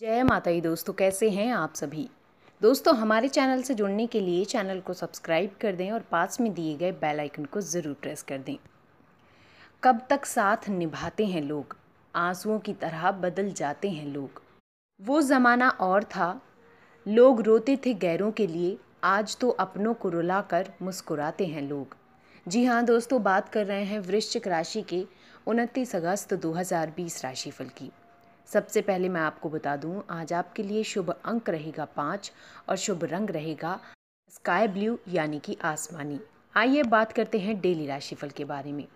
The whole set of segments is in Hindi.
जय माता दी दोस्तों कैसे हैं आप सभी दोस्तों हमारे चैनल से जुड़ने के लिए चैनल को सब्सक्राइब कर दें और पास में दिए गए बेल आइकन को ज़रूर प्रेस कर दें कब तक साथ निभाते हैं लोग आंसुओं की तरह बदल जाते हैं लोग वो ज़माना और था लोग रोते थे गैरों के लिए आज तो अपनों को रुलाकर मुस्कुराते हैं लोग जी हाँ दोस्तों बात कर रहे हैं वृश्चिक राशि के उनतीस अगस्त 2020 राशिफल की सबसे पहले मैं आपको बता दूं आज आपके लिए शुभ अंक रहेगा पाँच और शुभ रंग रहेगा स्काई ब्लू यानी कि आसमानी आइए बात करते हैं डेली राशिफल के बारे में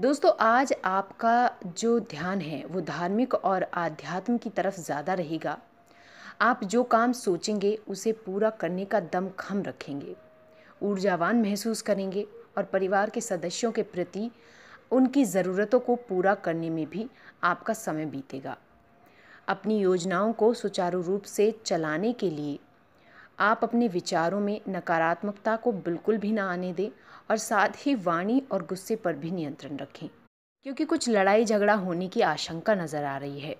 दोस्तों आज आपका जो ध्यान है वो धार्मिक और आध्यात्म की तरफ ज़्यादा रहेगा आप जो काम सोचेंगे उसे पूरा करने का दम खम रखेंगे ऊर्जावान महसूस करेंगे और परिवार के सदस्यों के प्रति उनकी ज़रूरतों को पूरा करने में भी आपका समय बीतेगा अपनी योजनाओं को सुचारू रूप से चलाने के लिए आप अपने विचारों में नकारात्मकता को बिल्कुल भी ना आने दें और साथ ही वाणी और गुस्से पर भी नियंत्रण रखें क्योंकि कुछ लड़ाई झगड़ा होने की आशंका नज़र आ रही है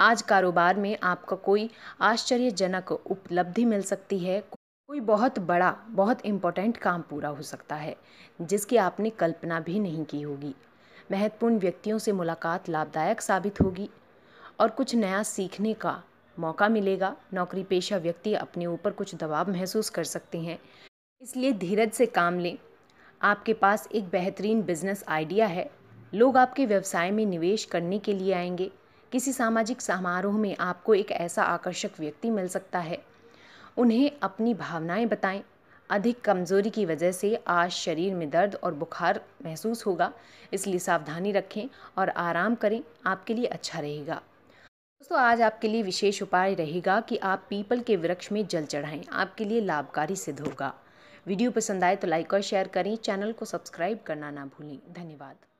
आज कारोबार में आपका कोई आश्चर्यजनक उपलब्धि मिल सकती है कोई बहुत बड़ा बहुत इम्पोर्टेंट काम पूरा हो सकता है जिसकी आपने कल्पना भी नहीं की होगी महत्वपूर्ण व्यक्तियों से मुलाकात लाभदायक साबित होगी और कुछ नया सीखने का मौका मिलेगा नौकरी पेशा व्यक्ति अपने ऊपर कुछ दबाव महसूस कर सकते हैं इसलिए धीरज से काम लें आपके पास एक बेहतरीन बिजनेस आइडिया है लोग आपके व्यवसाय में निवेश करने के लिए आएंगे किसी सामाजिक समारोह में आपको एक ऐसा आकर्षक व्यक्ति मिल सकता है उन्हें अपनी भावनाएं बताएं अधिक कमज़ोरी की वजह से आज शरीर में दर्द और बुखार महसूस होगा इसलिए सावधानी रखें और आराम करें आपके लिए अच्छा रहेगा दोस्तों आज आपके लिए विशेष उपाय रहेगा कि आप पीपल के वृक्ष में जल चढ़ाएं आपके लिए लाभकारी सिद्ध होगा वीडियो पसंद आए तो लाइक और शेयर करें चैनल को सब्सक्राइब करना ना भूलें धन्यवाद